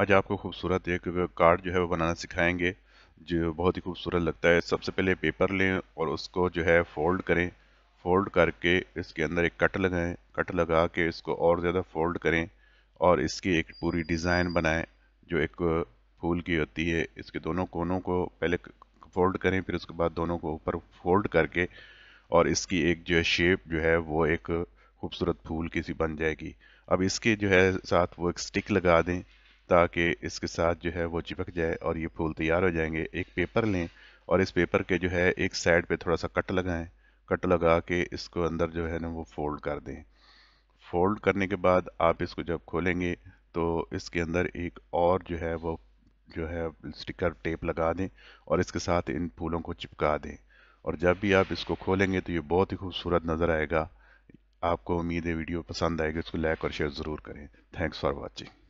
आज आपको खूबसूरत एक कार्ड जो है वो बनाना सिखाएंगे जो बहुत ही खूबसूरत लगता है सबसे पहले पेपर लें और उसको जो है फोल्ड करें फोल्ड करके इसके अंदर एक कट लगाएं कट लगा के इसको और ज़्यादा फोल्ड करें और इसकी एक पूरी डिज़ाइन बनाएं जो एक फूल की होती है इसके दोनों कोनों को पहले फोल्ड करें फिर उसके बाद दोनों को ऊपर फोल्ड करके और इसकी एक जो है शेप जो है वो एक खूबसूरत फूल की सी बन जाएगी अब इसके जो है साथ वो एक स्टिक लगा दें ताकि इसके साथ जो है वो चिपक जाए और ये फूल तैयार हो जाएंगे एक पेपर लें और इस पेपर के जो है एक साइड पे थोड़ा सा कट लगाएं कट लगा के इसको अंदर जो है ना वो फोल्ड कर दें फोल्ड करने के बाद आप इसको जब खोलेंगे तो इसके अंदर एक और जो है वो जो है स्टिकर टेप लगा दें और इसके साथ इन फूलों को चिपका दें और जब भी आप इसको खोलेंगे तो ये बहुत ही खूबसूरत नज़र आएगा आपको उम्मीद है वीडियो पसंद आएगी इसको लाइक और शेयर ज़रूर करें थैंक्स फॉर वॉचिंग